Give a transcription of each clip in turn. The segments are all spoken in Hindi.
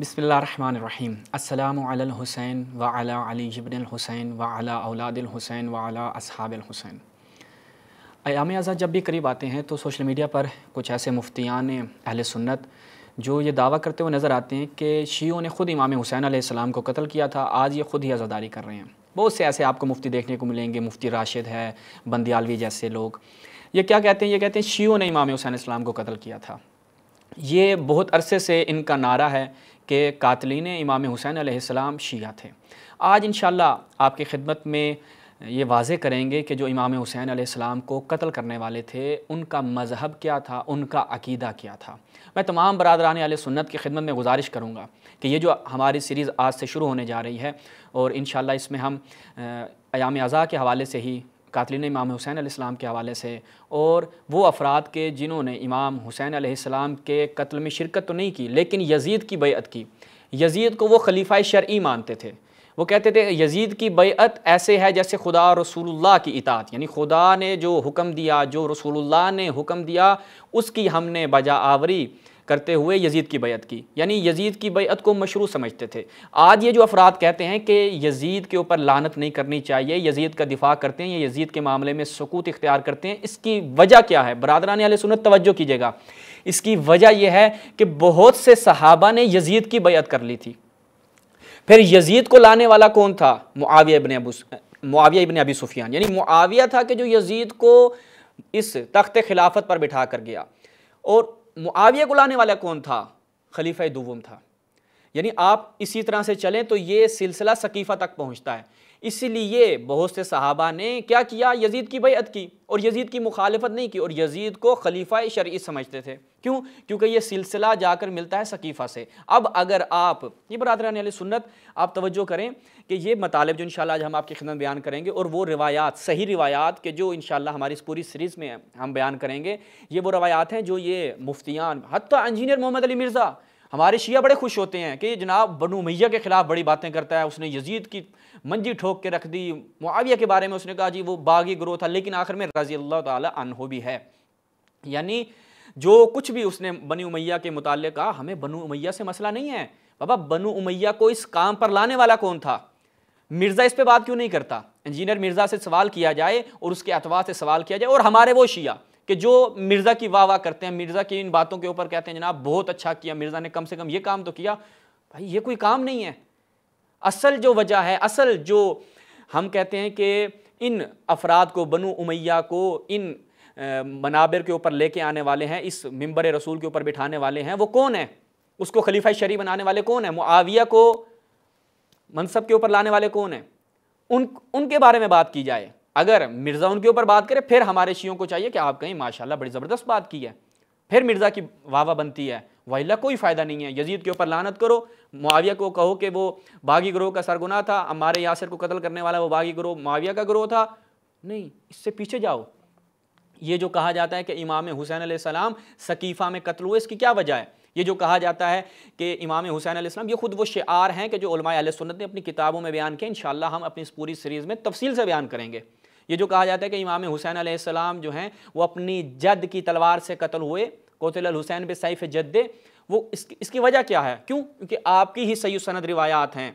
बसमीम अल्लाम व अला अली जबनहुसैन व अला औलादुलहुसैन व अला असहाबुलहुसैन अयाम आज़ाद जब भी करीब आते हैं तो सोशल मीडिया पर कुछ ऐसे मुफ्तियान अहल सुन्नत जो ये दावा करते हुए नज़र आते हैं कि शीयों ने ख़ुद इमाम हुसैन आसमाम को कत्ल किया था आज ये ख़ुद ही आज़ादारी कर रहे हैं बहुत से ऐसे आपको मुफ्ती देखने को मिलेंगे मुफ्ती राशिद है बंदियालवी जैसे लोग ये क्या कहते हैं ये कहते हैं शीयों ने इमाम हुसैन इस्लाम को कत्ल किया था ये बहुत अरसे से इनका नारा है के कातलीन इमाम हुसैन आसमाम शिया थे आज इन आपकी खिदमत में ये वाजे करेंगे कि जो इमाम हुसैन आसमाम को कत्ल करने वाले थे उनका मज़हब क्या था उनका अकीदा क्या था मैं तमाम बरदरान आल सुन्नत की खिदमत में गुजारिश करूँगा कि ये जो हमारी सीरीज़ आज से शुरू होने जा रही है और इन इसमें हम अयाम अज़ा के हवाले से ही कातलिन इमाम हुसैन आसमाम के हवाले से और वो अफराद के जिन्होंने इमाम हुसैन आसमाम के कत्ल में शिरकत तो नहीं की लेकिन यजीद की बेअत की यजीद को वो खलीफा शर् मानते थे वो कहते थे यजीद की बेअत ऐसे है जैसे खुदा रसूलुल्लाह की इतात यानी खुदा ने जो हुक्म दिया जो रसूलुल्लाह ने हुक्म दिया उसकी हमने बजा आवरी करते हुए यजीद की बैत की यानी यजीद की बैत को मशरू समझते थे आज ये जो अफराद कहते हैं कि यजीद के ऊपर लानत नहीं करनी चाहिए यजीद का दिफा करते हैं या यजीद के मामले में सकूत इख्तियार करते हैं इसकी वजह क्या है बरदरान आल सुनत तोज्जो कीजिएगा इसकी वजह यह है कि बहुत से सहाबा ने यजीद की बैत कर ली थी फिर यजीद को लाने वाला कौन था मुआविया इबन अबू मुआविया इबन अबी सुफियान यानी मुआविया था कि जो यजीद को इस तख्त खिलाफत पर बिठा कर गया और मुआविया को लाने वाला कौन था खलीफा दुवम था यानी आप इसी तरह से चलें तो ये सिलसिला सकीफ़ा तक पहुंचता है इसलिए बहुत से सहाबा ने क्या किया यजीद की बैत की और यजीद की मुखालफत नहीं की और यजीद को खलीफा शर्य समझते थे क्यों क्योंकि ये सिलसिला जाकर मिलता है सकीफ़ा से अब अगर आप ये बरदरान सुन्नत आप तवज्जो करें कि ये मतालब जो इन आज हम आपकी खिदमत बयान करेंगे और वो रवायात सही रवायात के जो इन हमारी इस पूरी सीरीज़ में हम बयान करेंगे ये वो रवायात हैं जो ये मुफ्तियान हती इंजीनियर मोहम्मद अली मिर्ज़ा हमारे शिया बड़े खुश होते हैं कि जनाब बनु मैया के ख़िलाफ़ बड़ी बातें करता है उसने यजीद की मंजी ठोक के रख दी मुआविया के बारे में उसने कहा जी वो बागी ग्रोह था लेकिन आखिर में रज़ी अल्लाह तहो भी है यानी जो कुछ भी उसने बनी उमैया के मुताल कहा हमें बनु उमैया से मसला नहीं है बाबा बनु उमैया को इस काम पर लाने वाला कौन था मिर्ज़ा इस पर बात क्यों नहीं करता इंजीनियर मिर्ज़ा से सवाल किया जाए और उसके अतवा से सवाल किया जाए और हमारे वो शिया कि जो मिर्ज़ा की वाह वाह करते हैं मिर्ज़ा की इन बातों के ऊपर कहते हैं जनाब बहुत अच्छा किया मिर्ज़ा ने कम से कम ये काम तो किया भाई ये कोई काम नहीं है असल जो वजह है असल जो हम कहते हैं कि इन अफराद को बनु उमैया को इन मनाबिर के ऊपर लेके आने वाले हैं इस मंबर रसूल के ऊपर बिठाने वाले हैं वो कौन है उसको खलीफा शरी बनाने वाले कौन है मुआविया को मनसब के ऊपर लाने वाले कौन हैं उन उनके बारे में बात की जाए अगर मिर्ज़ा उनके ऊपर बात करें फिर हमारे शियों को चाहिए कि आप कहीं माशाल्लाह बड़ी ज़बरदस्त बात की है फिर मिर्ज़ा की वाह बनती है वहीला कोई फ़ायदा नहीं है यजीद के ऊपर लानत करो मुआविया को कहो कि वो बागी ग्रोह का सरगुना था हमारे यासर को कत्ल करने वाला वो बागी ग्रोह मुआविया का ग्रोह था नहीं इससे पीछे जाओ ये जो कहा जाता है कि इमाम हुसैन आसमाम सकीफ़ा में कत्ल हुए इसकी क्या वजह है ये जो कहा जाता है कि इमाम हुसैन आसमाम ये खुद वो शार हैं कि जो सुन्नत ने अपनी किताबों में बयान किया इन हम अपनी इस पूरी सीरीज़ में तफसील से बयान करेंगे ये जो कहा जाता है कि इमाम हुसैन आसमाम जो हैं वो अपनी जद की तलवार से कत्ल हुए कोतल हुसैन पे सैफ जद्दे वो इसकी इसकी वजह क्या है क्यों क्योंकि आपकी ही सही सनद रिवायात हैं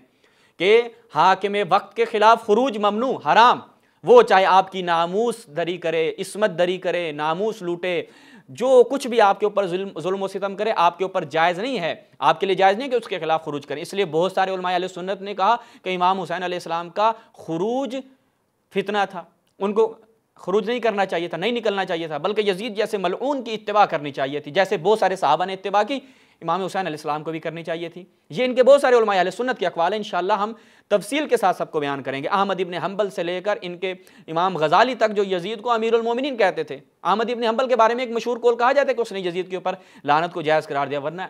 कि हाकिम वक्त के ख़िलाफ़ खरूज ममनू हराम वो चाहे आपकी नामूस दरी करे इसमत दरी करे नामूस लूटे जो कुछ भी आपके ऊपर जुल्म सितम करे आपके ऊपर जायज़ नहीं है आपके लिए जायज़ नहीं कि उसके खिलाफ खरूज करें इसलिए बहुत सारे सुन्नत ने कहा कि इमाम हुसैन आसमाम का खरूज फितना था उनको खरूज नहीं करना चाहिए था नहीं निकलना चाहिए था बल्कि यजीद जैसे मलून की इतवा करनी चाहिए थी जैसे बहुत सारे साहबा ने इतवा की इमाम हुसैन आसमाम को भी करनी चाहिए थी ये इनके बहुत सारे उलमाय सुन्नत के अकवाल इन इन हम तफसील के साथ सबको बयान करेंगे अहमद इबन हम्बल से लेकर इनके इमाम गजाली तक जो यजीद को अमीरमिन कहते थे अहमद इबन हम्बल के बारे में एक मशहूर कौल कहा जाता है कि उसने यजीद के ऊपर लानत को जायज़ करार दिया वरना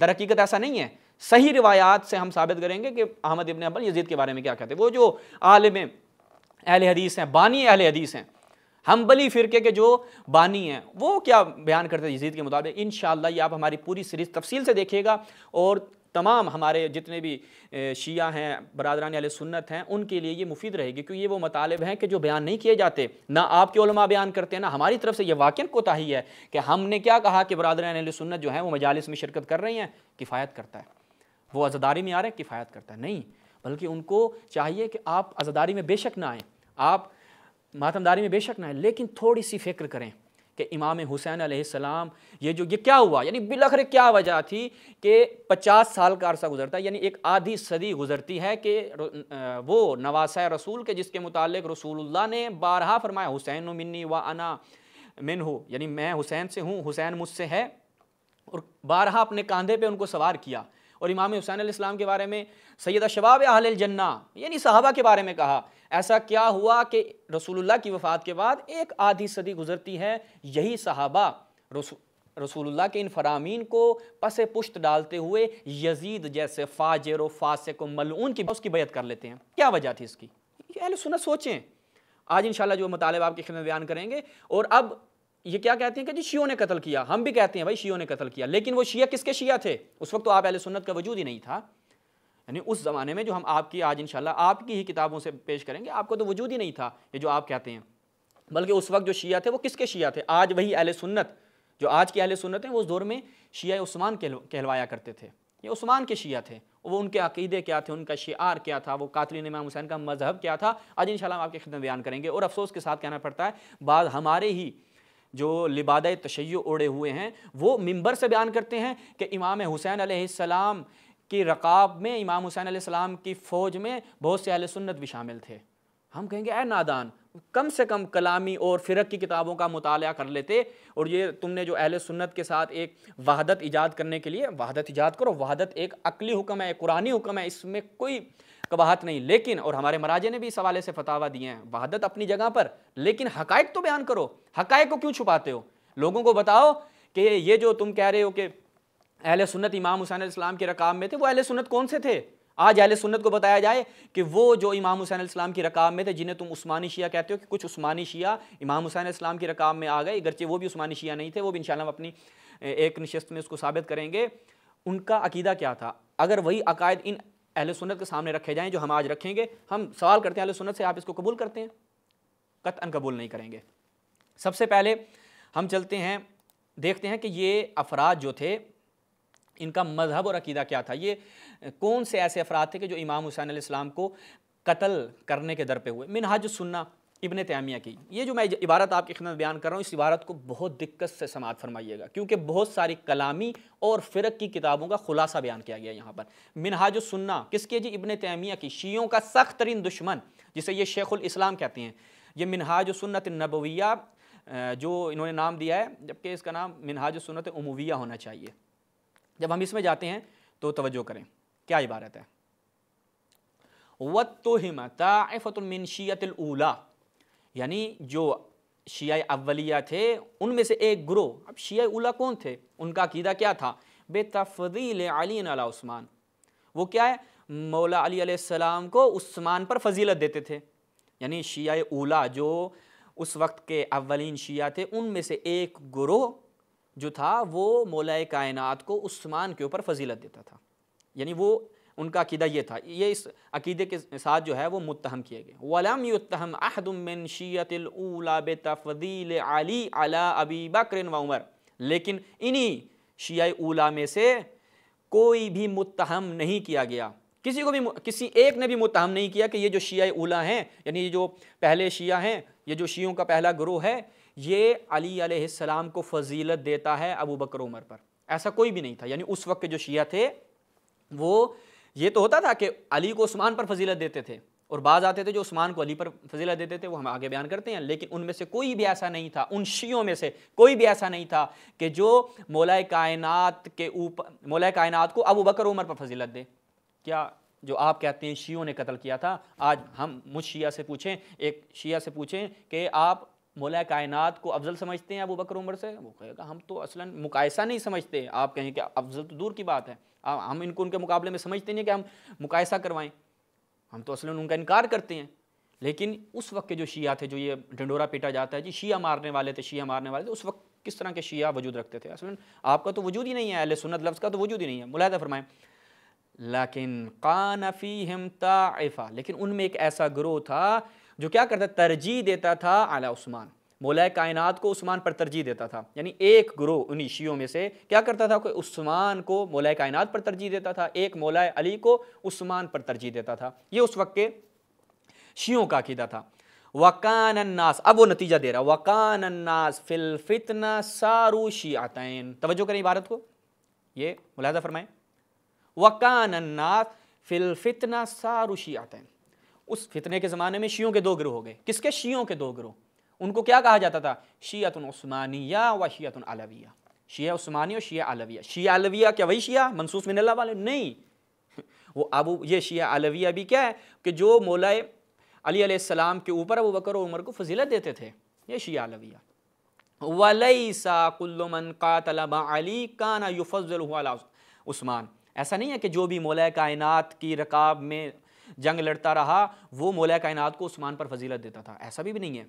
दर हकीकत ऐसा नहीं है सही रिवायात से हम साबित करेंगे कि अहमद इबन हम्बल यजीद के बारे में क्या कहते हैं वो जो आलम अहल हदीस हैं बानी अहल हदीस हैं हम्बली फ़िरके के जो बानी हैं वो क्या बयान करते हैं यजीद के मुताबिक इन ये आप हमारी पूरी सीरीज़ तफसील से देखिएगा और तमाम हमारे जितने भी शिया हैं बरदरान सुन्नत हैं उनके लिए ये मुफीद रहेगी क्योंकि ये वो मतालब हैं कि जो बयान नहीं किए जाते ना आपके उलमा बयान करते हैं ना हमारी तरफ से ये वाक़ कोताही है कि हमने क्या कहा कि बरदरान सुन्नत जो है वो मजालस में शिरकत कर रही हैं किफ़ायत करता है वो अज़दारी में आ रहे हैं किफ़ायत करता है नहीं बल्कि उनको चाहिए कि आप आज़ादारी में बेशक ना आएँ आप मातमदारी में बेशक ना आएँ लेकिन थोड़ी सी फ़िक्र करें कि इमाम हुसैन आसमाम ये जो ये क्या हुआ यानी बिलखर क्या वजह थी कि पचास साल का अरसा गुजरता है यानी एक आधी सदी गुजरती है कि वो नवासा रसूल के जिसके मुतालिक रसूलुल्लाह ने बारहा फरमाया हुसैन मिन्नी व अना मिन हो यानी मैं हुसैन से हूँ हुसैन मुझसे है और बारहा अपने कंधे पर उनको सवार किया और इमाम हुसैन इस्लाम के बारे में सैयद शबाब आहल जन्ना यानी साहबा के बारे में कहा ऐसा क्या हुआ कि रसूलुल्लाह की वफ़ात के बाद एक आधी सदी गुजरती है यही साहबा रसूलुल्लाह के इन फरामीन को पसे पुश्त डालते हुए यजीद जैसे फाजर फासिक मलून की उसकी बैत कर लेते हैं क्या वजह थी इसकी सुना सोचें आज इंशाल्लाह जो मतलब आपकी खिदमत बयान करेंगे और अब ये क्या कहते हैं कि जी शियों ने कत्ल किया हम भी कहते हैं भाई शियों ने कत्ल किया लेकिन वो शिया किसके शिया थे उस वक्त तो आप अहले सुन्नत का वजूद ही नहीं था यानी उस ज़माने में जो हम आपकी आज इंशाल्लाह आपकी ही किताबों से पेश करेंगे आपको तो वजूद ही नहीं था ये जो आप कहते हैं बल्कि उस वक्त जो शिया थे वो किसके शिया थे आज वही अहल सुन्नत जो आज के अहल सुन्नत हैं वो उस दौर में शिया उस्मान कहलवाया करते थे ये उस्मान के शिया थे वो उनके अकीदे क्या थे उनका शियार क्या था वो कातलिन इमाम हुसैन का मजहब क्या था आज इंशाल्लाह हम आपकी खिदमत बयान करेंगे और अफसोस के साथ कहना पड़ता है बाद हमारे ही जो लिबाद तशैय ओढ़े हुए हैं वो मिंबर से बयान करते हैं कि इमाम हुसैन आसमाम की रकाब में इमाम हुसैन आसमाम की फ़ौज में बहुत से अहल सुन्नत भी शामिल थे हम कहेंगे ए नादान कम से कम कलामी और फ़िरक की किताबों का मुताल कर लेते और ये तुमने जो अहल सुन्नत के साथ एक वहादत ईजाद करने के लिए वहादत ईजाद करो वहादत एक अकली हुक्म है कुरानी हुक्म है इसमें कोई कबाहत नहीं लेकिन और हमारे महाराजे ने भी इस हवाले से फतावा दिए हैं वहादत अपनी जगह पर लेकिन हकायक तो बयान करो हकायक को क्यों छुपाते हो लोगों को बताओ कि ये जो तुम कह रहे हो कि अहल सुन्नत इमाम हुसैन इस्लाम के रकाम में थे वो अहल सुन्नत कौन से थे आज अहल सुन्नत को बताया जाए कि वो जो इमाम हुसैन इस्लाम की रकाब में थे जिन्हें तुम उस्मानी शिया कहते हो कि कुछ उस्मानी शिया इमाम हुसैन इस्लाम की रकाब में आ गए अगरचे वो भी उस्मानी शिया नहीं थे वो भी इन अपनी एक नशस्त में उसको साबित करेंगे उनका अकीदा क्या था अगर वही अकायद इन अहल सुन्नत के सामने रखे जाएँ जो हम आज रखेंगे हम सवाल करते हैं अहल सुन्नत से आप इसको कबूल करते हैं कतअन कबूल नहीं करेंगे सबसे पहले हम चलते हैं देखते हैं कि ये अफराद जो थे इनका मजहब और अकीदा क्या था ये कौन से ऐसे अफराद थे कि जो इमाम हुसैन इस्लाम को कत्ल करने के दर पे हुए मिनहाज सुन्ना इबन तैमिया की ये जो मैं इबारत आपकी खिदमत बयान कर रहा हूँ इस इबारत को बहुत दिक्कत से समात फरमाइएगा क्योंकि बहुत सारी कलामी और फ़िरक की किताबों का खुलासा बयान किया गया यहाँ पर मिनहाज सुन्ना किसके जी इबन तैमिया की शीयों का सख्त तरीन दुश्मन जिसे ये शेखुल इस्लाम कहते हैं ये मिनहाज सुन्नत नबविया जो इन्होंने नाम दिया है जबकि इसका नाम मिनहाज सुन्नत उमविया होना चाहिए जब हम इसमें जाते हैं तो तवज्जो करें क्या इबारत है वत तो हिमताफ़तमिन शीयतला यानी जो शिया अवलिया थे उनमें से एक ग्रो अब शिया उला कौन थे उनका अकीदा क्या था बेतफदील अली अला उस्मान वो क्या है मौला अली सलाम को उस्मान पर फजीलत देते थे यानी शिया उला जो उस वक्त के अवलिन शिया थे उनमें से एक ग्रो जो था वो मौला कायनात को उस्मान के ऊपर फजीलत देता था यानी वो उनका अकीदा ये था ये इस अकीदे के साथ जो है वो मुतहम किए गए वलम युतहम अहदमिन शीयतला बेतफ़ील अली अला अबी बकर व उमर लेकिन इन्हीं शिया उला में से कोई भी मुतहम नहीं किया गया किसी को भी किसी एक ने भी मुतहम नहीं किया कि ये जो शिया उला हैं यानी ये जो पहले शिया हैं ये जो शियों का पहला ग्रोह है ये अली सलाम को फजीलत देता है अबू बकर उमर पर ऐसा कोई भी नहीं था यानी उस वक्त के जो शिया थे वो ये तो होता था कि अली को उस्मान पर फजीलत देते थे और बाज़ आते थे जो उस्मान को अली पर फजीलत देते थे वो हम आगे बयान करते हैं लेकिन उनमें से कोई भी ऐसा नहीं था उन शियों में से कोई भी ऐसा नहीं था कि जो मौलाए कायनात के ऊपर मौलाए कायनात को अबू बकर उमर पर फजीलत दे क्या जो आप कहते हैं शियों ने कत्ल किया था आज हम मुझ शिया से पूछें एक शिया से पूछें कि आप मौला कायनात को अफजल समझते हैं अबू बकर उमर से वो कहेगा हम तो असला मुकायसा नहीं समझते आप कहें कि अफजल तो दूर की बात है हम इनको उनके मुकाबले में समझते नहीं कि हम मुकायसा करवाएं हम तो असला उनका इनकार करते हैं लेकिन उस वक्त के जो शिया थे जो ये ढंडोरा पीटा जाता है जी शिया मारने वाले थे शिया मारने वाले थे उस वक्त किस तरह के शिया वजूद रखते थे असल आपका तो वजूद ही नहीं है अल सुनत लफ्ज़ का तो वजूद ही नहीं है मुलाहदा फरमाएँ लेकिन कानफ़ी हम लेकिन उनमें एक ऐसा ग्रोह था जो क्या करता तरजीह देता था आला उस्मान मौला कायनात को उस्मान पर तरजीह देता था यानी एक ग्रोह उन शीयों में से क्या करता था कोई उस्मान को मौला कायनात पर तरजीह देता था एक मौला अली को उस्मान पर तरजीह देता था ये उस वक्त के शियों का अकीदा था वकान अन्नास अब वो नतीजा दे रहा वकान अन्नास फिल फितना सारू शीआतैन तवज्जो करें इबारत को ये मुलाजा फरमाएं वकान अन्नास फिल फितना सारू शीआतैन उस फितने के ज़माने में शियों के दो ग्रोह हो गए किसके शियों के दो ग्रोह उनको क्या कहा जाता था शीयतन उस्मानिया व शीयतन अलविया शिया उस्मानी और शिया अलविया शिया अलविया क्या वही शिया मनसूस मिन अल्लाह वाले नहीं वो अबू ये शिया अलविया भी क्या है कि जो मौलाए अली सलाम के ऊपर अबू बकर और उमर को फजीलत देते थे ये शिया अलविया वलईसाकुल्लमन कातलबा अली काना युफल उस्मान ऐसा नहीं है कि जो भी मौलाए कायनात की रकाब में जंग लड़ता रहा वो मौला कायनात को उस्मान पर फजीलत देता था ऐसा भी, भी नहीं है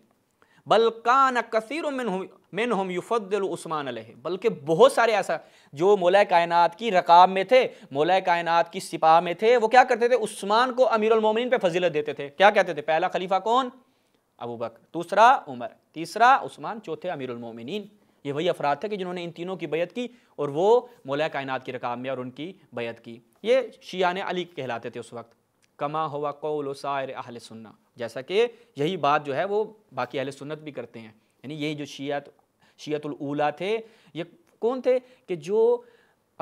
बल्कान कसर मिन हम युफ़ल उस्मान अलह बल्कि बहुत सारे ऐसा जो मौला कायनात की रकाब में थे मौला कायनात की सिपाह में थे वो क्या करते थे उस्मान को अमीरमिन पर फजीलत देते थे क्या कहते थे पहला खलीफा कौन अबू बक दूसरा उमर तीसरा उस्मान चौथे अमीरमिन ये वही अफराद थे कि जिन्होंने इन तीनों की बैत की और वो मौला कायनात की रकाब में और उनकी बैत की ये शिया ने अली कहलाते थे उस वक्त कमा हुआ कौल सार अहल सुन्ना जैसा कि यही बात जो है वो बाकी अहल सुन्नत भी करते हैं यानी यही जो शीत शीतुलूला थे ये कौन थे कि जो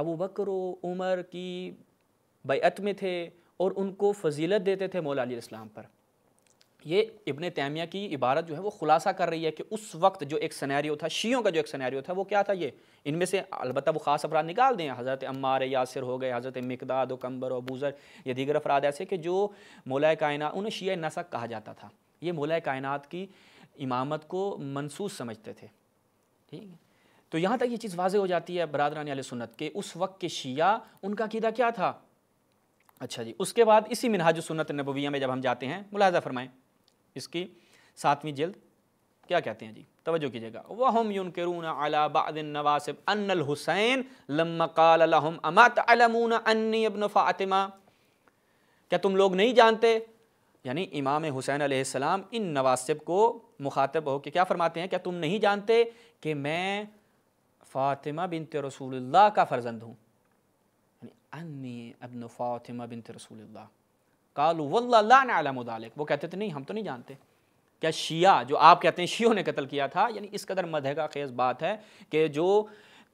अबू बकर उमर की बैत में थे और उनको फजीलत देते थे मौला इस्लाम पर ये इबन तैमिया की इबारत जो है वो खुलासा कर रही है कि उस वक्त जो एक सनारी था शीयों का जो एक सनारी था वो क्या था ये इनमें से अलबत् वो ख़ास अफराद निकाल दें हज़रत अम्मार यासिर हो गए हज़रत मकदाद कम्बर वूज़र या दीगर अफराद ऐसे कि जो मोलाए कायन उन्हें शी नसक कहा जाता था ये मौलाए कायनत की इमामत को मनसूस समझते थे ठीक है तो यहाँ तक ये चीज़ वाज हो जाती है बरदरानी आल सुनत के उस वक्त के शीह उनका कीदा क्या था अच्छा जी उसके बाद इसी मिनहाज सुनत नबविया में जब हम जाते हैं मुलाजा फरमाएँ इसकी सातवीं जल्द क्या कहते हैं जी तवज्जो कीजिएगा हम यून अला बाद नवासिब अनल हुसैन लम्म अमत अलमून अन्नी अबन फातिमा क्या तुम लोग नहीं जानते यानी इमाम हुसैन आसमाम इन नवासिब को मुखातब हो के क्या फरमाते हैं क्या तुम नहीं जानते कि मैं फ़ातिमा बिनत रसूल का फ़र्जंद हूँ अन्नी अबन फ़ातिमा बिनत रसूलुल्लाह कालू वल्लामदालिक वो कहते थे नहीं हम तो नहीं जानते क्या शिया जो आप कहते हैं शियों ने कत्ल किया था यानी इस कदर मधे का खेज बात है कि जो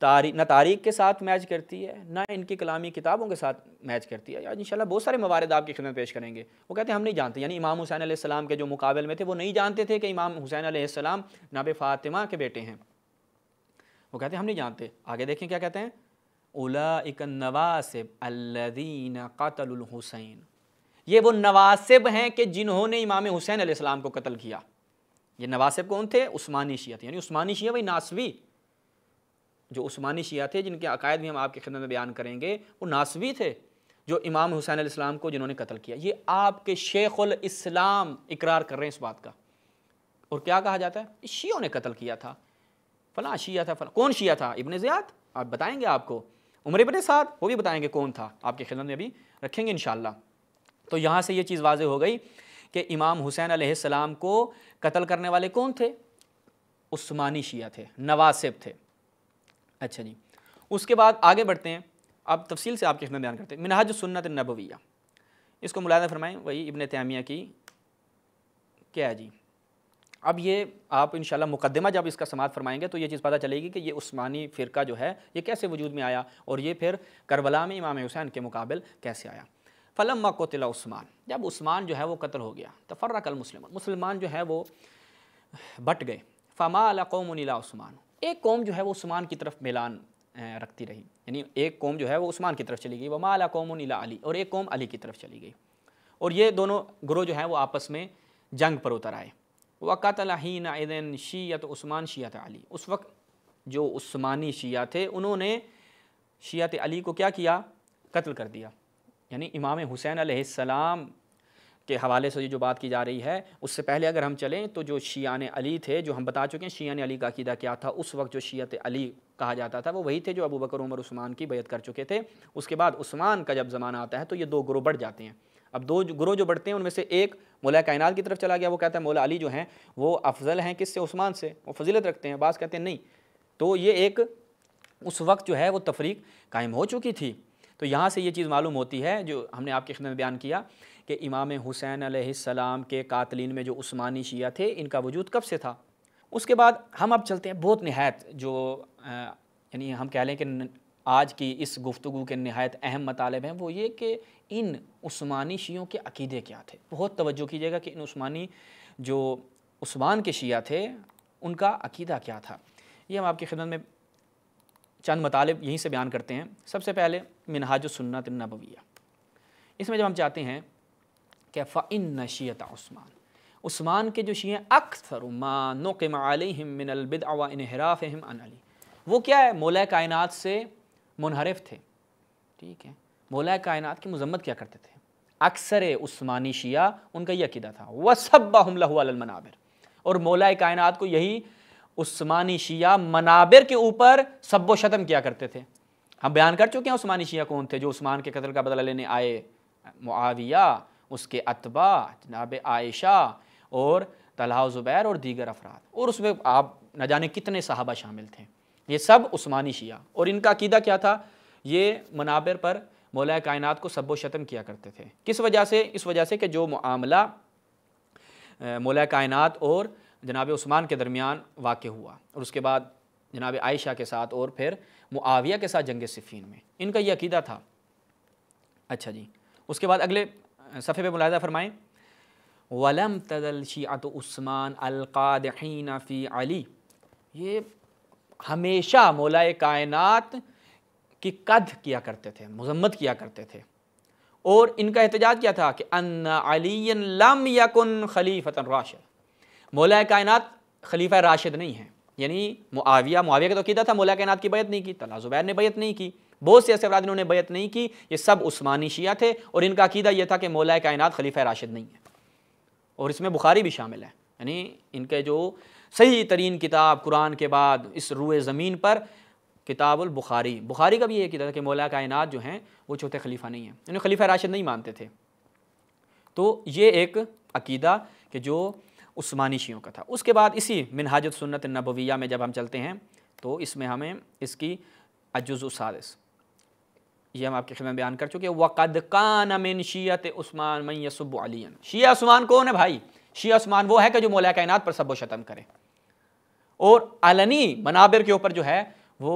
तारी ना तारीख के साथ मैच करती है ना इनकी कलामी किताबों के साथ मैच करती है यार इंशाल्लाह बहुत सारे मवारद आपकी खिदमत पेश करेंगे वो कहते हैं हम नहीं जानते यानी इमाम हुसैन सलाम के जो मुकाबले में थे वो नहीं जानते थे कि इमाम हुसैन सलाम नाब फ़ातिमा के बेटे हैं वो कहते हैं हम नहीं जानते आगे देखें क्या कहते हैं उला नवासिब अल्लदीन कतल हुसैन ये वो नवासिब हैं कि जिन्होंने इमाम हुसैन आसमाम को कत्ल किया ये नवासिब कौन थे उस्मानी शिया थे यानी उस्मानी शिया वही नासवी जो उस्मानी शिया थे जिनके अकायद भी हम आपकी खिदमत में बयान करेंगे वो नासवी थे जो इमाम हुसैन आसमाम को जिन्होंने कत्ल किया ये आपके शेख इस्लाम इकरार कर रहे हैं इस बात का और क्या कहा जाता है शियों ने कत्ल किया था फला शिया था फला कौन शिया था इबन ज़ियाद आप बताएंगे आपको उमर इबन साद वो भी बताएंगे कौन था आपकी खिदमत में अभी रखेंगे इन तो यहाँ से ये चीज़ वाज हो गई कि इमाम हुसैन आसमाम को कत्ल करने वाले कौन थे उस्मानी शिया थे नवासिब थे अच्छा जी उसके बाद आगे बढ़ते हैं अब तफसील से आपके खिदमत बयान करते हैं मिनहज सुन्नत नबविया इसको मुलादा फरमाएँ वही इबन तैमिया की क्या है जी अब ये आप इन मुकदमा जब इसका समात फरमाएंगे तो ये चीज़ पता चलेगी कि ये उस्मानी फ़िरका जो है ये कैसे वजूद में आया और ये फिर करबला में इमाम हुसैन के मुकाबल कैसे आया फ़लम कोतिला उस्मान जब उस्मान जो है वो कत्ल हो गया तफर्रक मुसलमान मुसलमान जो है वो बट गए फ़मा अला उस्मान एक कौम जो है वो उस्मान की तरफ मिलान रखती रही यानी एक कौम जो है वो उस्मान की तरफ चली गई वमा अला कौम नीला अली और एक कौम अली की तरफ चली गई और ये दोनों ग्रोह जो हैं वो आपस में जंग पर उतर आए वक़तलहीन आदन शीयत उस्मान शीयत अली उस वक्त जो उस्मानी शिया थे उन्होंने शीयत अली को क्या किया कत्ल कर दिया यानी इमाम हुसैन आसमाम के हवाले से जो बात की जा रही है उससे पहले अगर हम चलें तो जो शीन अली थे जो हम बता चुके हैं शीन अली का अकीदा क्या था उस वक्त जो शीत अली कहा जाता था वो वही थे जो अबू बकर उमर उस्मान की बैत कर चुके थे उसके बाद उस्मान का जब ज़माना आता है तो ये दो ग्रोह बढ़ जाते हैं अब दो ग्रोह जो बढ़ते हैं उनमें से एक मौला कायनात की तरफ चला गया वो कहता है मौला अली जो हैं वो अफजल हैं किससे उस्मान से वो फजीलत रखते हैं बास कहते हैं नहीं तो ये एक उस वक्त जो है वो तफरीक कायम हो चुकी थी तो यहाँ से ये चीज़ मालूम होती है जो हमने आपके खिदमत बयान किया कि इमाम हुसैन सलाम के कातलिन में जो उस्मानी शिया थे इनका वजूद कब से था उसके बाद हम अब चलते हैं बहुत नहायत जो यानी हम कह लें कि आज की इस गुफ्तु के नहायत अहम मतालब हैं वो ये कि इन उस्मानी शियों के अकीदे क्या थे बहुत तवज्जो कीजिएगा कि इन उस्मानी जो उस्मान के शिया थे उनका अकीदा क्या था ये हम आपकी खिदमत में चंद मतालब यहीं से बयान करते हैं सबसे पहले मिनहाज सुन्नत नबविया इसमें जब हम चाहते हैं कि फ़िन नशीता उस्मान उस्मान के जो शीँ अक्सर मानो के मिनलबिद अवा इनहराफ हम अली वो क्या है मोल कायनात से मुनहरफ थे ठीक है मोल कायनात की मजम्मत क्या करते थे अक्सर उस्मानी शिया उनका यह अकीदा था वह सब बाहमला मनाबिर और मोल कायनात को यही उस्मानी शिया मनाबिर के ऊपर सब्बो शतम किया करते थे हम बयान कर चुके हैं उस्मानी शिया कौन थे जो उस्मान के कत्ल का बदला लेने आए मुआविया उसके अतबा जनाब आयशा और तलहा ज़ुबैर और दीगर अफराद और उसमें आप न जाने कितने साहबा शामिल थे ये सब उस्मानी शिया और इनका अकीदा क्या था ये मनाबिर पर मौला कायनात को सब्बो शतम किया करते थे किस वजह से इस वजह से कि जो मामला मौला कायनात और जनाब उस्मान के दरमियान वाक़ हुआ और उसके बाद जनाब आयशा के साथ और फिर मुआविया के साथ जंग सिफ़ीन में इनका यह अकीदा था अच्छा जी उसके बाद अगले सफ़े पर मुलायदा फरमाएँ वलम तदल शीत उस्मान अलकादीन फ़ी अली ये हमेशा मौलाए कायनात की कद किया करते थे मजम्मत किया करते थे और इनका एहतजाज क्या था कि अन्ना अली लम यकुन खलीफतन राशिद मौला कायनत खलीफा राशिद नहीं है यानी मुआविया मुआविया का तो क़ीदा था मौला कायनत की बैत नहीं की तला ज़ुबैर ने बैत नहीं की बहुत से ऐसे अफराद इन्होंने बैत नहीं की ये सब उस्मानी शिया थे और इनका अकीदा यह था कि मौला कायनत खलीफा राशिद नहीं है और इसमें बुखारी भी शामिल है यानी इनके जो सही तरीन किताब कुरान के बाद इस रुए ज़मीन पर किताबुल बुखारी बुखारी का भी ये किताब कि मौला कायनत जो हैं वो चौथे खलीफा नहीं हैं इन्हें खलीफा राशिद नहीं मानते थे तो ये एक अकीदा कि जो उस्मानी शीयों का था उसके बाद इसी मिनहाज सुन्नत नबविया में जब हम चलते हैं तो इसमें हमें इसकी अजुज़ सादिस ये हम आपके खिदमत बयान कर चुके हैं वक़द कान अमिन शीत उस्मान मई यसुब शिया उस्मान कौन है भाई शिया उस्मान वो है कि जो मौला कायनात पर सब शतम करे और अलनी मनाबिर के ऊपर जो है वो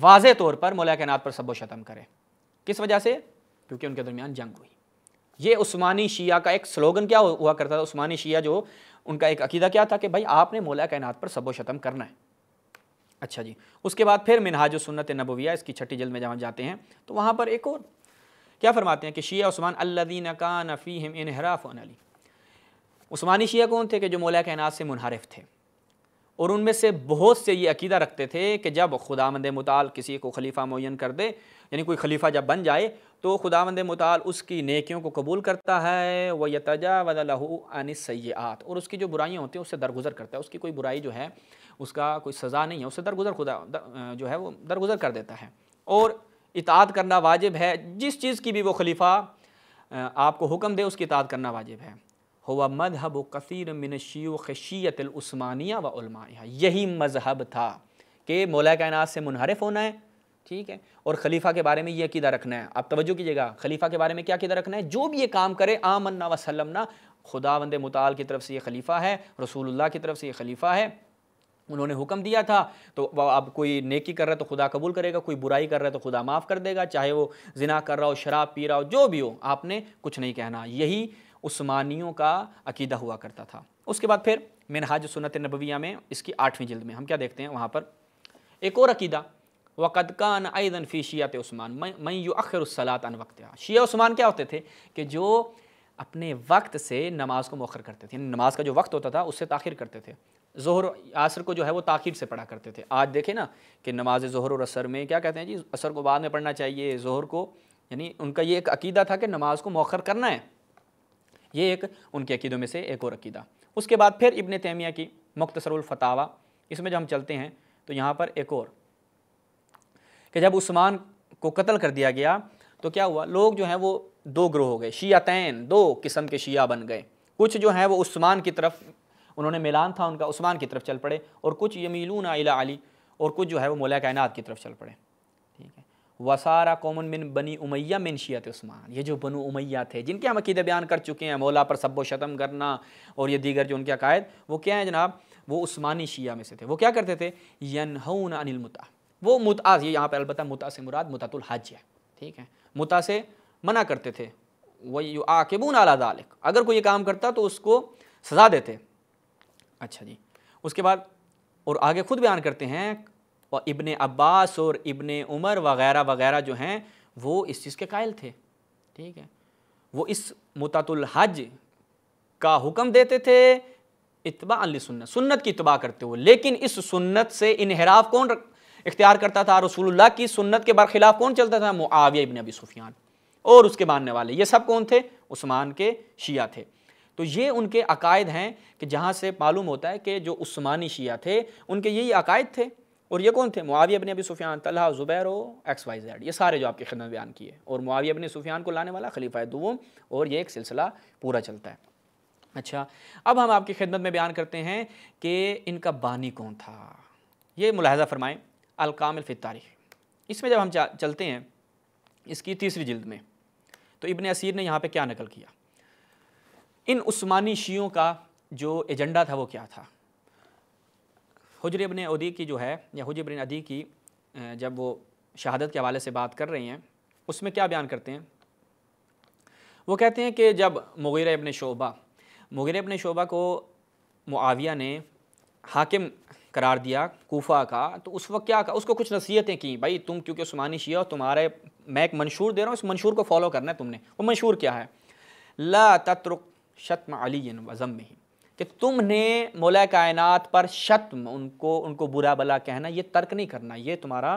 वाज तौर पर मौला कायनात पर सब शतम करे किस वजह से क्योंकि उनके दरमियान जंग हुई ये उस्मानी शिया का एक स्लोगन क्या हुआ करता था उस्मानी शिया जो उनका एक अकीदा क्या था कि भाई आपने मौला कायनात पर सबो शतम करना है अच्छा जी उसके बाद फिर मिनहाज सुन्नत नबविया इसकी छठी जल्द में जहाँ जाते हैं तो वहाँ पर एक और क्या फरमाते हैं कि शिया उस्मान अल्लादीन का नफ़ीम इनहराफ़ अली उस्मानी शिया कौन थे कि जो मौला कायनात से मुनहरफ थे और उनमें से बहुत से ये अकीदा रखते थे कि जब खुदा मंद मताल किसी को खलीफा मुन कर दे यानी कोई खलीफा जब बन जाए तो खुदा वंद मताल उसकी नेकियों को कबूल करता है व यतजा वदलहू अन सयात और उसकी जो बुराइयाँ होती हैं उससे दरगुजर करता है उसकी कोई बुराई जो है उसका कोई सज़ा नहीं है उससे दरगुजर खुदा दर, जो है वो दरगुजर कर देता है और इतात करना वाजिब है जिस चीज़ की भी वो खलीफा आपको हुक्म दे उसकी इतात करना वाजिब है हुआ मजहब कसर मिन शी खशियतलस्मानिया वलमाया यही मजहब था कि मौला कायनात से मुनहरफ होना है ठीक है और खलीफा के बारे में ये अकीदा रखना है आप तवज्जो कीजिएगा खलीफा के बारे में क्या अकीदा रखना है जो भी ये काम करे आमन्ना वसलमना खुदा वंद मताल की तरफ से ये खलीफा है रसूलुल्लाह की तरफ से ये खलीफा है उन्होंने हुक्म दिया था तो अब कोई नेकी कर रहा है तो खुदा कबूल करेगा कोई बुराई कर रहा है तो खुदा माफ़ कर देगा चाहे वो जिना कर रहा हो शराब पी रहा हो जो भी हो आपने कुछ नहीं कहना यही उस्मानियों का अकीदा हुआ करता था उसके बाद फिर मिनहाज सुनत नबविया में इसकी आठवीं जल्द में हम क्या देखते हैं वहाँ पर एक और अकीदा वक़दकान आयदन फ़ी शीत उस्मान मई यू अखरसलात अन वक्त शी उस्मान क्या होते थे कि जो अपने वक्त से नमाज़ को मौखर करते थे नमाज़ का जो वक्त होता था उससे ताखिर करते थे जहर असर को जो है वो ताखिर से पढ़ा करते थे आज देखें ना कि नमाज जहर और असर में क्या कहते हैं जी असर को बाद में पढ़ना चाहिए जहर को यानी उनका ये एक अकीदा था कि नमाज को मौखर करना है ये एक उनके अकीदों में से एक और अकीदा उसके बाद फिर इबन तैमिया की मख्तसरफ़तावा इसमें जब हम चलते हैं तो यहाँ पर एक और कि जब उस्मान को कत्ल कर दिया गया तो क्या हुआ लोग जो हैं वो दो ग्रोह हो गए शिया तैन दो किस्म के शिया बन गए कुछ जो हैं वो उस्मान की तरफ उन्होंने मिलान था उनका उस्मान की तरफ चल पड़े और कुछ यमीलून अला अली और कुछ जो है वो मौला कायनात की तरफ चल पड़े ठीक है वसारा कॉमन मिन बनी उमैया मिन शीत उस्मान ये जो बनु उमैया थे जिनके हम अकीदे बयान कर चुके हैं मौला पर सब्बो शतम करना और ये दीगर जो उनके अकायद वो क्या है जनाब वो उस्मानी शिया में से थे वो क्या करते थे यन अनिल अनिलमता वो मुता ये यहाँ पर अलबत् मुता से मुराद मुतातुल हज है ठीक है मुता से मना करते थे वही यू आकेबून अला दालिक अगर कोई ये काम करता तो उसको सजा देते अच्छा जी उसके बाद और आगे खुद बयान करते हैं और इबन अब्बास और इबन उमर वगैरह वगैरह जो हैं वो इस चीज़ के कायल थे ठीक है वो इस मुतातुल हज का हुक्म देते थे इतबा अली सुन्नत सुन्नत की इतबा करते हुए लेकिन इस सुन्नत से इनहराफ कौन रख इख्तियार करता था रसूलुल्लाह की सुन्नत के बरखिलाफ कौन चलता था मुआविया इबन अबी सुफियान और उसके मानने वाले ये सब कौन थे उस्मान के शिया थे तो ये उनके अकायद हैं कि जहाँ से मालूम होता है कि जो उस्मानी शिया थे उनके यही अकायद थे और ये कौन थे मुआविया अबन Abi Sufyan Talha Zubair X Y Z ये सारे जो आपकी खिदमत बयान किए और मुआविया अबन सुफियान को लाने वाला खलीफा दुम और ये एक सिलसिला पूरा चलता है अच्छा अब हम आपकी खिदमत में बयान करते हैं कि इनका बानी कौन था ये मुलाहजा फरमाएं अलकामिल फ़ित तारीख इसमें जब हम चलते हैं इसकी तीसरी जल्द में तो इबन असीर ने यहाँ पे क्या नकल किया इन उस्मानी शीयों का जो एजेंडा था वो क्या था हजर इबन अदी की जो है या हजर इबन अदी की जब वो शहादत के हवाले से बात कर रही हैं उसमें क्या बयान करते हैं वो कहते हैं कि जब मुगैर इबन शोबा मुगैर इबन शोबा को मुआविया ने हाकिम करार दिया कोफा का तो उस वक्त क्या उसको कुछ नसीहतें की भाई तुम क्योंकि उस्मानी शिया तुम्हारे मैं एक मंशूर दे रहा हूँ इस मंशूर को फॉलो करना है तुमने वो मंशूर क्या है ला तत्रुक शतम अली वज़म में ही कि तुमने मौला कायनत पर शतम उनको उनको बुरा भला कहना ये तर्क नहीं करना ये तुम्हारा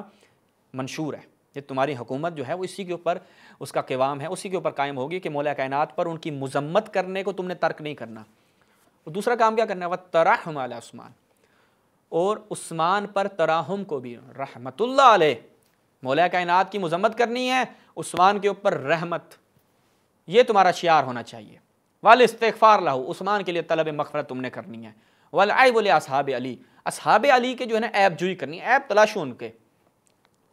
मंशूर है ये तुम्हारी हुकूमत जो है वो इसी के ऊपर उसका क़वाम है उसी के ऊपर कायम होगी कि मौला कायनत पर उनकी मजम्मत करने को तुमने तर्क नहीं करना और दूसरा काम क्या करना है वह तरह हमारा उस्मान और उस्मान पर तराहम को भी रहमतुल्ला मौला कायनात की मजम्मत करनी है उस्मान के ऊपर रहमत ये तुम्हारा शियार होना चाहिए वाल इस्तफ़ार लाहू उस्मान के लिए तलब मखफरत तुमने करनी है वाल आए बोले असहाब अली असहाब अली के जो है ना ऐप जुई करनी है ऐप तलाशो उनके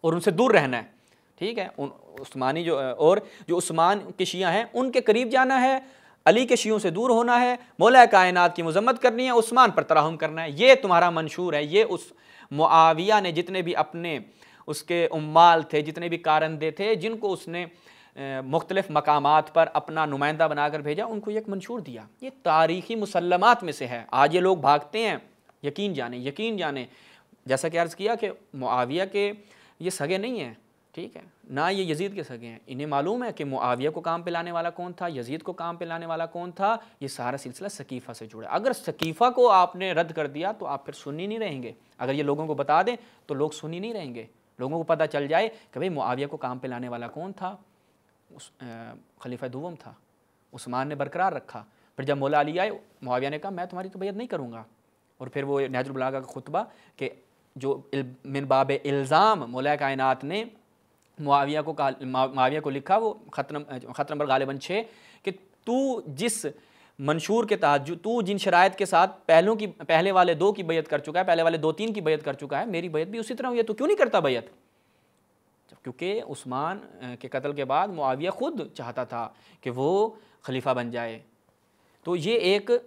और उनसे दूर रहना है ठीक है उन उस्मानी जो और जो उस्मान के शिया हैं उनके करीब जाना है अली के शियों से दूर होना है मौला कायनात की मजम्मत करनी है उस्मान पर तराहम करना है ये तुम्हारा मंशूर है ये उस मुआविया ने जितने भी अपने उसके उम्माल थे जितने भी कारंदे थे जिनको उसने मुख्तलिफ़ मकाम पर अपना नुमाइंदा बनाकर भेजा उनको एक मंशूर दिया ये तारीखी मुसलमात में से है आज ये लोग भागते हैं यकीन जाने यकीन जाने जैसा कि अर्ज़ किया कि मुआविया के ये सगे नहीं हैं ठीक है ना ये यजीद के सगे हैं इन्हें मालूम है कि मुआविया को काम पे लाने वाला कौन था यजीद को काम पे लाने वाला कौन था ये सारा सिलसिला सकीफ़ा से जुड़ा अगर सकीफ़ा को आपने रद्द कर दिया तो आप फिर सुनी नहीं रहेंगे अगर ये लोगों को बता दें तो लोग सुनी नहीं रहेंगे लोगों को पता चल जाए कि भाई मुआविया को काम पे लाने वाला कौन था उस खलीफा दुवम था उस्मान ने बरकरार रखा फिर जब मौला अली आए मुआविया ने कहा मैं तुम्हारी तो नहीं करूँगा और फिर वो नहजुलबलागा का खुतबा कि जो मिन बाब इल्ज़ाम मौला कायनात ने मुआविया को मुआविया को लिखा वो खत नंबर खत नंबर गालिबन छः कि तू जिस मंशूर के तहत जो तू जिन शरात के साथ पहलों की पहले वाले दो की बैत कर चुका है पहले वाले दो तीन की बैत कर चुका है मेरी बैत भी उसी तरह हुई है तो क्यों नहीं करता बैत क्योंकि उस्मान के कत्ल के बाद मुआविया ख़ुद चाहता था कि वो खलीफा बन जाए तो ये एक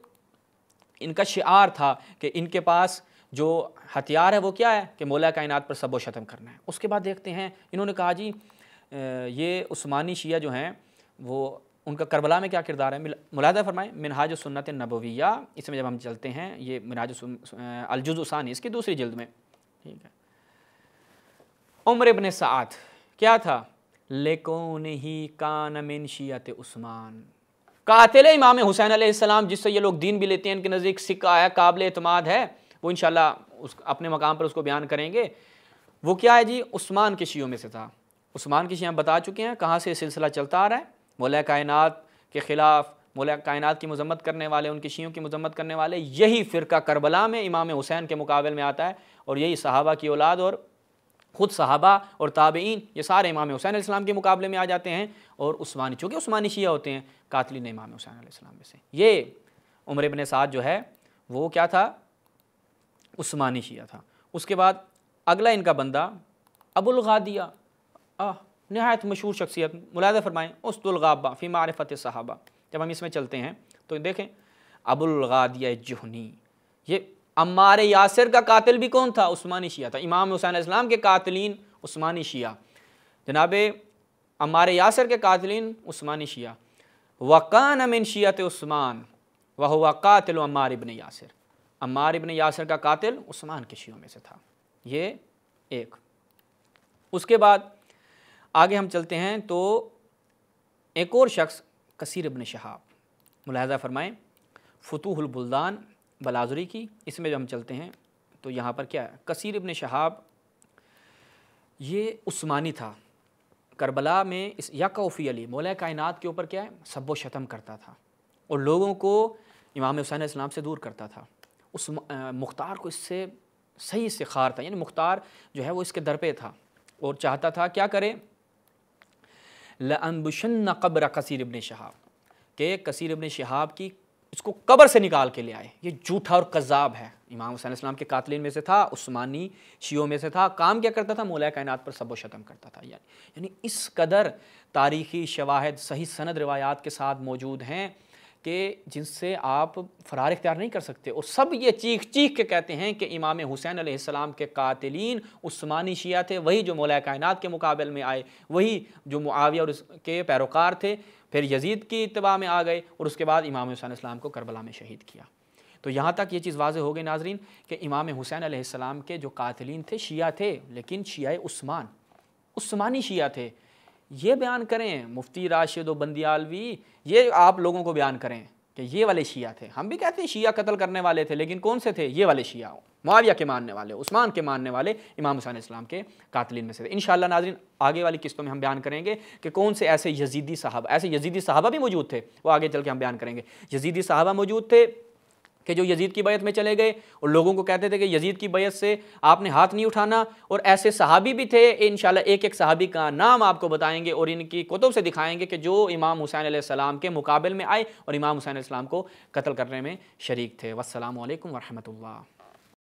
इनका शार था कि इनके पास जो हथियार है वो क्या है कि मौला कायनात पर सबो शतम करना है उसके बाद देखते हैं इन्होंने कहा जी ये उस्मानी शिया जो हैं वो उनका करबला में क्या किरदार है मुलादा फरमाए मिनहाज सुन्नत नबविया इसमें जब हम चलते हैं ये मिनहाज अलजुज़ानी इसकी दूसरी जल्द में ठीक है उम्र इबन सात क्या था लेकोन ही कान मिन शियात उस्मान कातिल इमाम हुसैन आसमाम जिससे ये लोग दीन भी लेते हैं इनके नज़दीक सिक्का आया काबिल अतमाद है वो इन उस अपने मकाम पर उसको बयान करेंगे वो क्या है जी उस्मान के शीयों में से था उस्मान के शिया बता चुके हैं कहाँ से सिलसिला चलता आ रहा है मौल कायनत के ख़िलाफ़ मौल कायनत की मजम्मत करने वाले उनकी शीयों की मजम्मत करने वाले यही फ़िरका करबला में इमाम हुसैन के मुकाबले में आता है और यही सहाबा की औलाद और ख़ुद सहाबा और ताबेन ये सारे इमाम हुसैन इस्लाम के मुकाबले में आ जाते हैं और उस्मानी चूँकि उस्मानी शीह होते हैं कातलिन इमाम हुसैन में से ये उम्र इबन साद जो है वो क्या था उस्मानी शिया था उसके बाद अगला इनका बंदा अबुल गादिया नहायत मशहूर शख्सियत मुलादा फरमाएँ उसबा फ़ी मारफत साहबा जब हम इसमें चलते हैं तो देखें अबुल गादिया जहनी ये अमार यासर का कातिल भी कौन था उस्मानी शिया था इमाम हुसैन इस्लाम के कातलिन उस्मानी शिया जनाब अमार यासर के कातलिन उस्मानी शिया वकान अमिन शियात उस्मान वह हुआ कातिल इबन यासर अम्मार इबन यासर का कातिल उस्मान के शियों में से था ये एक उसके बाद आगे हम चलते हैं तो एक और शख्स कसीर इबन शहाब फरमाएं फरमाएँ फ़तूहलबुल्दान बलाजुरी की इसमें जब हम चलते हैं तो यहाँ पर क्या है कसीर इबन शहाब ये उस्मानी था करबला में इस याकूफ़ी अली मौल कायनात के ऊपर क्या है सब्बो शतम करता था और लोगों को इमाम हुसैन इस्लाम से दूर करता था उस मुख्तार को इससे सही खार था यानी मुख्तार जो है वो इसके दर पे था और चाहता था क्या करे लम्बशन कब्र कसीर इबन शहाब के कसीर इबन शहाब की इसको कब्र से निकाल के ले आए ये झूठा और कज़ाब है इमाम हुसैन इस्लाम के कातलिन में से था उस्मानी शियों में से था काम क्या करता था मौला कायनात पर सबो शतम करता था यानी यानी इस कदर तारीखी शवाहद सही सनद रवायात के साथ मौजूद हैं कि जिनसे आप फरार इख्तियार नहीं कर सकते और सब ये चीख चीख के कहते हैं कि इमाम हुसैन आसमाम के कातिलीन उस्मानी शिया थे वही जो मौला कायनात के मुकाबले में आए वही जो मुआविया और उसके पैरोकार थे फिर यजीद की इतबा में आ गए और उसके बाद इमाम हुसैन इस्लाम को करबला में शहीद किया तो यहाँ तक ये चीज़ वाज हो गई नाजरीन कि इमाम हुसैन आसमाम के जो कातिलीन थे शिया थे लेकिन शिया उस्मान उस्मानी शिया थे ये बयान करें मुफ्ती राशिद बंदियालवी ये आप लोगों को बयान करें कि ये वाले शिया थे हम भी कहते हैं शिया कत्ल करने वाले थे लेकिन कौन से थे ये वाले शिया माविया के मानने वाले उस्मान के मानने वाले इमाम हुसैन इस्लाम के कातलिन में से थे इन नाजरीन आगे वाली किस्तों में हम बयान करेंगे कि कौन से ऐसे यजीदी साहब ऐसे यजीदी साहबा भी मौजूद थे वो आगे चल के हम बयान करेंगे यजीदी साहबा मौजूद थे कि जो यजीद की बैत में चले गए और लोगों को कहते थे कि यजीद की बैत से आपने हाथ नहीं उठाना और ऐसे सहाबी भी थे इन एक एक सहाबी का नाम आपको बताएंगे और इनकी कुतुब से दिखाएंगे कि जो इमाम हुसैन सलाम के मुकाबले में आए और इमाम हुसैन को कत्ल करने में शरीक थे वसलम वरहमल